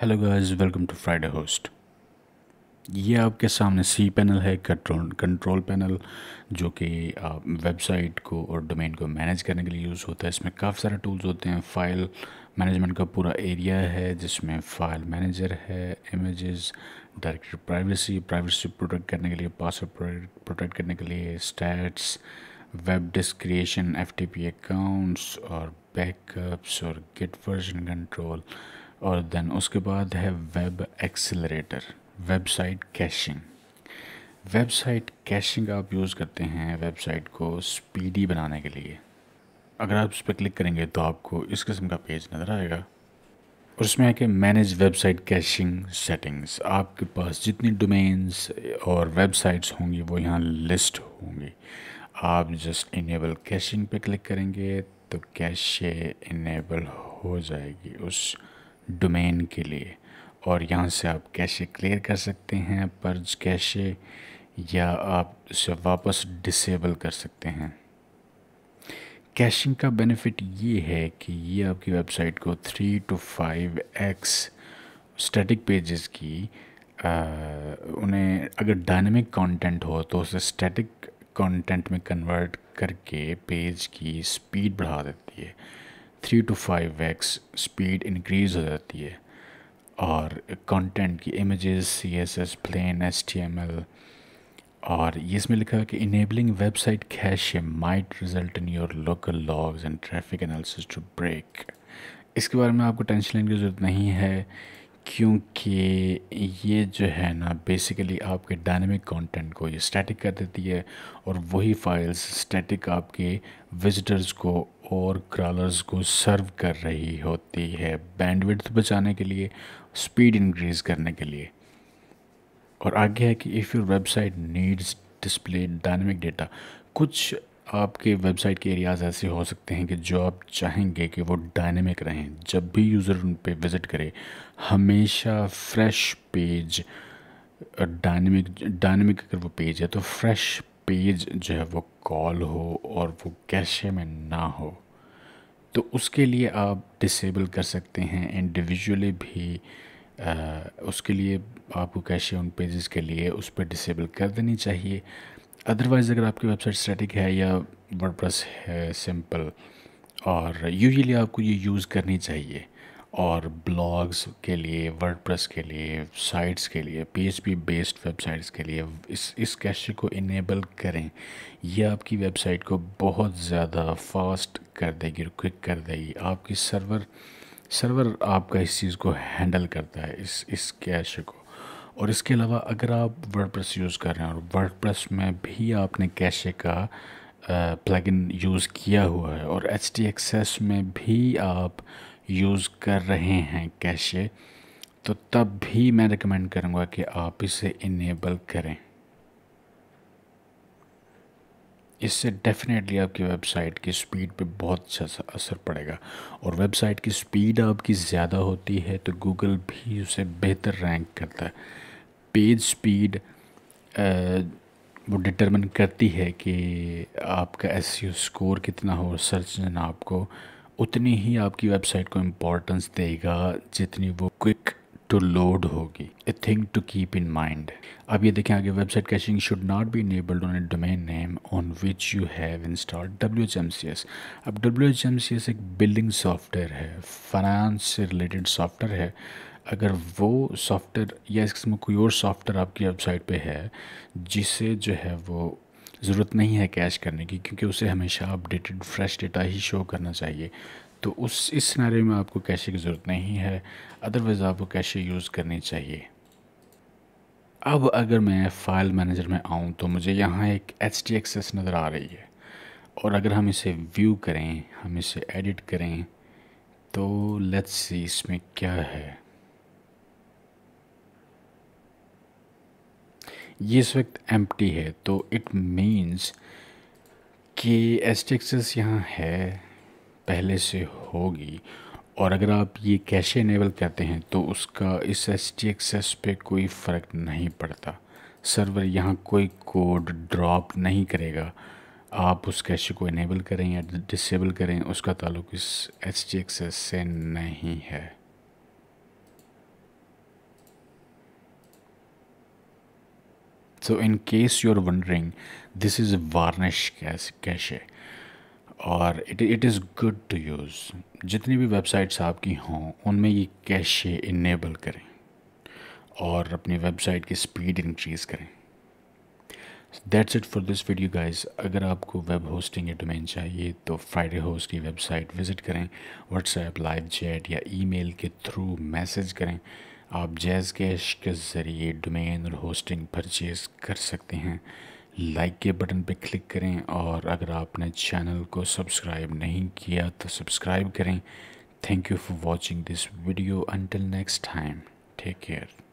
hello guys welcome to Friday host ये आपके सामने सी पैनल है कंट्रोल कंट्रोल पैनल जो कि वेबसाइट को और डोमेन को मैनेज करने के लिए यूज़ होता है इसमें काफ़ी सारे टूल्स होते हैं फाइल मैनेजमेंट का पूरा एरिया है जिसमें फाइल मैनेजर है images directory privacy privacy protect करने के लिए पासवर्ड प्रोटेक्ट करने के लिए stats web disk creation F accounts और बैकअप्स और गिट वर्जन कंट्रोल और देन उसके बाद है web accelerator website caching website caching आप यूज़ करते हैं वेबसाइट को स्पीडी बनाने के लिए अगर आप उस पर क्लिक करेंगे तो आपको इस किस्म का पेज नज़र आएगा और उसमें है कि मैनेज वेबसाइट कैशिंग सेटिंग्स आपके पास जितनी डोमेन्स और वेबसाइट्स होंगी वो यहाँ लिस्ट होंगी आप जस्ट इनेबल कैशिंग पे क्लिक करेंगे तो कैश इनेबल हो जाएगी उस डोमेन के लिए और यहाँ से आप कैसे क्लियर कर सकते हैं पर्ज कैशे या आप उसे वापस डिसेबल कर सकते हैं कैशिंग का बेनिफिट ये है कि ये आपकी वेबसाइट को three two five X static pages की आ, उन्हें अगर डायनेमिक कंटेंट हो तो उसे स्टैटिक कंटेंट में कन्वर्ट करके पेज की स्पीड बढ़ा देती है three two five X speed increase हो जाती है और कंटेंट की images C S S plain S T M L और ये इसमें लिखा है कि enabling website cache might result in your local logs and traffic analysis to break इसके बारे में आपको टेंशन लेने की ज़रूरत नहीं है क्योंकि ये जो है ना बेसिकली आपके डायनेमिक कंटेंट को ये स्टैटिक कर देती है और वही फाइल्स स्टैटिक आपके विजिटर्स को और क्रॉलर्स को सर्व कर रही होती है बैंडविड्थ बचाने के लिए स्पीड इंक्रीज़ करने के लिए और आगे है कि if your website needs display dynamic data कुछ आपके वेबसाइट के एरियाज़ ऐसे हो सकते हैं कि जो आप चाहेंगे कि वो डायनेमिक रहें जब भी यूज़र उन पर विज़िट करे हमेशा फ्रेश पेज डायनेमिक डायनेमिक अगर वो पेज है तो फ्रेश पेज जो है वो कॉल हो और वो कैशे में ना हो तो उसके लिए आप डिसेबल कर सकते हैं इंडिविजुअली भी आ, उसके लिए आपको कैशे उन पेजेस के लिए उस पर डिसेबल कर देनी चाहिए अदरवाइज़ अगर आपकी वेबसाइट स्टैटिक है या वर्डप्रेस है सिंपल और यूजली आपको ये यूज़ करनी चाहिए और ब्लॉग्स के लिए वर्डप्रेस के लिए साइट्स के लिए पीएचपी बेस्ड वेबसाइट्स के लिए इस इस कैशे को इनेबल करें यह आपकी वेबसाइट को बहुत ज़्यादा फास्ट कर देगी क्विक कर देगी आपकी सर्वर सर्वर आपका इस चीज़ को हैंडल करता है इस इस कैश को और इसके अलावा अगर आप वर्डप्रेस यूज़ कर रहे हैं और वर्डप्रेस में भी आपने कैशे का प्लगइन यूज़ किया हुआ है और एच एक्सेस में भी आप यूज़ कर रहे हैं कैशे तो तब भी मैं रिकमेंड करूँगा कि आप इसे इनेबल करें इससे डेफिनेटली आपकी वेबसाइट की स्पीड पे बहुत अच्छा असर पड़ेगा और वेबसाइट की स्पीड आपकी ज़्यादा होती है तो गूगल भी उसे बेहतर रैंक करता है पेज स्पीड वो डिटरमिन करती है कि आपका एस स्कोर e कितना हो सर्च ने आपको उतनी ही आपकी वेबसाइट को इम्पोर्टेंस देगा जितनी वो क्विक टू लोड होगी a thing to keep in mind अब ये देखें आगे website caching should not be enabled on a domain name on which you have installed W H M C S अब W H M C S एक building software है finance से related software है अगर वो सॉफ्टवेयर या इस किस्म कोई और सॉफ्टवेयर आपकी वेबसाइट पे है जिसे जो है वो ज़रूरत नहीं है कैश करने की क्योंकि उसे हमेशा अपडेटेड फ्रेश डेटा ही शो करना चाहिए तो उस इस सिनारे में आपको कैशे की ज़रूरत नहीं है अदरवाइज़ आपको कैश यूज़ करनी चाहिए अब अगर मैं फ़ाइल मैनेजर में आऊँ तो मुझे यहाँ एक एच टी एक्सेस नज़र आ रही है और अगर हम इसे व्यू करें हम इसे एडिट करें तो लेट्स सी इसमें क्या है ये इस वक्त एम है तो इट मीन्स कि एस टी एक्सेस यहाँ है पहले से होगी और अगर आप ये कैश इनेबल कहते हैं तो उसका इस एस टी एक्सेस पे कोई फ़र्क नहीं पड़ता सर्वर यहाँ कोई कोड ड्रॉप नहीं करेगा आप उस कैश को इनेबल करें या डिसेबल करें उसका ताल्लुक इस एस टी एक्सेस से नहीं है So in case wondering this is is a varnish cache और it it is good to use जितनी भी वेबसाइट्स आपकी हों उनमें ये कैशे इनेबल करें और अपनी वेबसाइट की स्पीड इंक्रीज़ करें that's it for this video guys अगर आपको वेब होस्टिंग या डोमेन चाहिए तो फ्राइडे होस्ट की वेबसाइट विज़िट करें व्हाट्सएप लाइव चैट या ईमेल के थ्रू मैसेज करें आप जैज़ कैश के ज़रिए डोमेन और होस्टिंग परचेज़ कर सकते हैं लाइक के बटन पर क्लिक करें और अगर आपने चैनल को सब्सक्राइब नहीं किया तो सब्सक्राइब करें thank you for watching this video until next time take care